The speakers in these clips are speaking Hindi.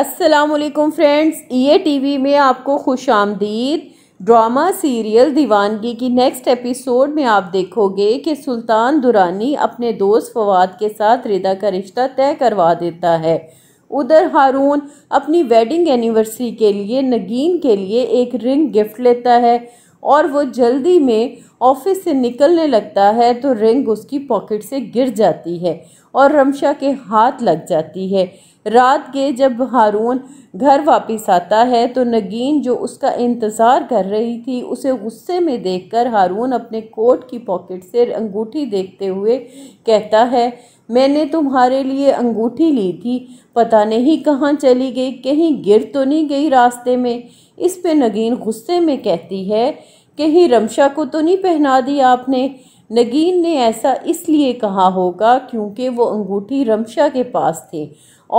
असलकुम फ्रेंड्स ये टीवी में आपको खुश आमदीद ड्रामा सीरियल दीवानगी की नेक्स्ट एपिसोड में आप देखोगे कि सुल्तान दुरानी अपने दोस्त फवाद के साथ रिदा का रिश्ता तय करवा देता है उधर हारून अपनी वेडिंग एनिवर्सरी के लिए नगीन के लिए एक रिंग गिफ्ट लेता है और वो जल्दी में ऑफिस से निकलने लगता है तो रिंग उसकी पॉकेट से गिर जाती है और रमशा के हाथ लग जाती है रात के जब हारून घर वापस आता है तो नगीन जो उसका इंतज़ार कर रही थी उसे गुस्से में देखकर हारून अपने कोट की पॉकेट से अंगूठी देखते हुए कहता है मैंने तुम्हारे लिए अंगूठी ली थी पता नहीं कहाँ चली गई कहीं गिर तो नहीं गई रास्ते में इस पे नगीन गुस्से में कहती है कहीं रमशा को तो नहीं पहना दी आपने नगीन ने ऐसा इसलिए कहा होगा क्योंकि वो अंगूठी रमशा के पास थी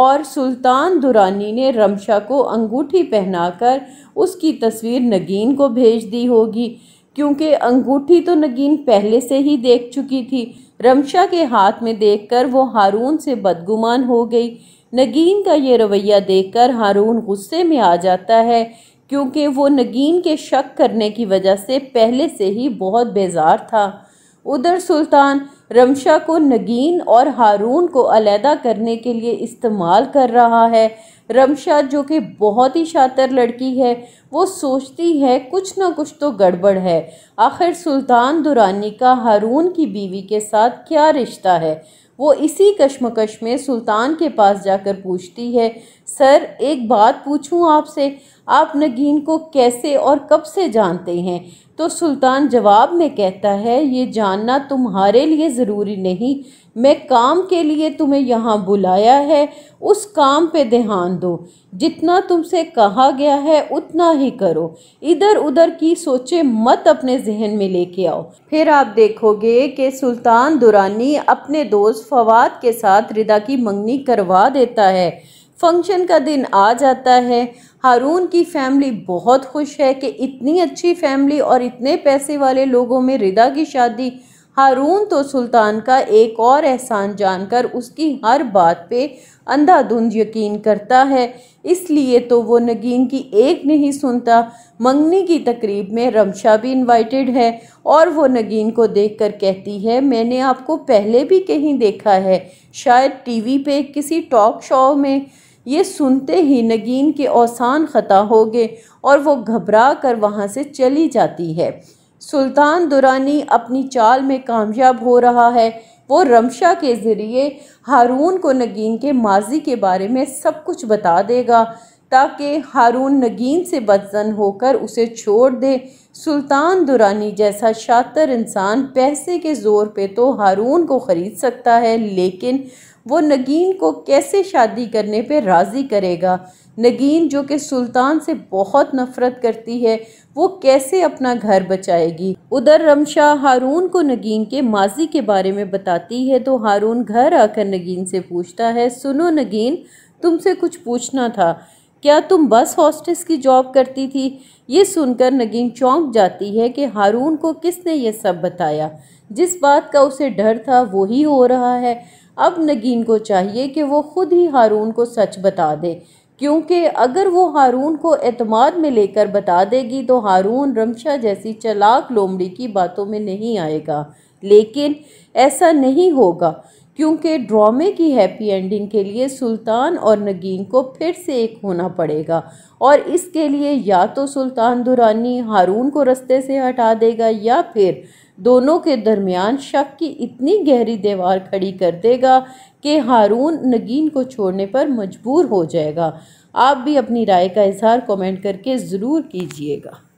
और सुल्तान दुरानी ने रमशा को अंगूठी पहनाकर उसकी तस्वीर नगीन को भेज दी होगी क्योंकि अंगूठी तो नगीन पहले से ही देख चुकी थी रमशा के हाथ में देखकर वो हारून से बदगुमान हो गई नगीन का ये रवैया देखकर हारून गुस्से में आ जाता है क्योंकि वो नगीन के शक करने की वजह से पहले से ही बहुत बेजार था उधर सुल्तान रमशा को नगीन और हारून को अलहदा करने के लिए इस्तेमाल कर रहा है रमशा जो कि बहुत ही शातर लड़की है वो सोचती है कुछ ना कुछ तो गड़बड़ है आखिर सुल्तान दुरानी का हारून की बीवी के साथ क्या रिश्ता है वो इसी कश्मकश में सुल्तान के पास जाकर पूछती है सर एक बात पूछूं आपसे आप नगीन को कैसे और कब से जानते हैं तो सुल्तान जवाब में कहता है ये जानना तुम्हारे लिए ज़रूरी नहीं मैं काम के लिए तुम्हें यहाँ बुलाया है उस काम पे ध्यान दो जितना तुमसे कहा गया है उतना ही करो इधर उधर की सोचे मत अपने जहन में लेके आओ फिर आप देखोगे कि सुल्तान दुरानी अपने दोस्त फवाद के साथ रिदा की मंगनी करवा देता है फंक्शन का दिन आ जाता है हारून की फैमिली बहुत खुश है कि इतनी अच्छी फैमिली और इतने पैसे वाले लोगों में रिदा की शादी हारून तो सुल्तान का एक और एहसान जानकर उसकी हर बात पे अंधाधुंध यकीन करता है इसलिए तो वो नगीन की एक नहीं सुनता मंगनी की तकरीब में रमशा भी इनवाइटेड है और वो नगीन को देखकर कहती है मैंने आपको पहले भी कहीं देखा है शायद टीवी पे किसी टॉक शो में ये सुनते ही नगीन के औसान ख़ता हो गए और वो घबरा कर वहाँ से चली जाती है सुल्तान दुरानी अपनी चाल में कामयाब हो रहा है वो रमशा के ज़रिए हारून को नगीन के माजी के बारे में सब कुछ बता देगा ताकि हारून नगीन से बदजन होकर उसे छोड़ दे सुल्तान दुरानी जैसा शातर इंसान पैसे के ज़ोर पे तो हारून को ख़रीद सकता है लेकिन वो नगीन को कैसे शादी करने पे राज़ी करेगा नगीन जो कि सुल्तान से बहुत नफ़रत करती है वो कैसे अपना घर बचाएगी उधर रमशा हारून को नगीन के माजी के बारे में बताती है तो हारून घर आकर नगीन से पूछता है सुनो नगीन तुमसे कुछ पूछना था क्या तुम बस हॉस्टेस की जॉब करती थी ये सुनकर नगीन चौंक जाती है कि हारून को किसने ये सब बताया जिस बात का उसे डर था वही हो रहा है अब नगीन को चाहिए कि वो खुद ही हारून को सच बता दे क्योंकि अगर वो हारून को अतमाद में लेकर बता देगी तो हारून रमशा जैसी चलाक लोमड़ी की बातों में नहीं आएगा लेकिन ऐसा नहीं होगा क्योंकि ड्रामे की हैप्पी एंडिंग के लिए सुल्तान और नगीन को फिर से एक होना पड़ेगा और इसके लिए या तो सुल्तान दुरानी हारून को रस्ते से हटा देगा या फिर दोनों के दरमियान शक की इतनी गहरी दीवार खड़ी कर देगा कि हारून नगीन को छोड़ने पर मजबूर हो जाएगा आप भी अपनी राय का इजहार कमेंट करके ज़रूर कीजिएगा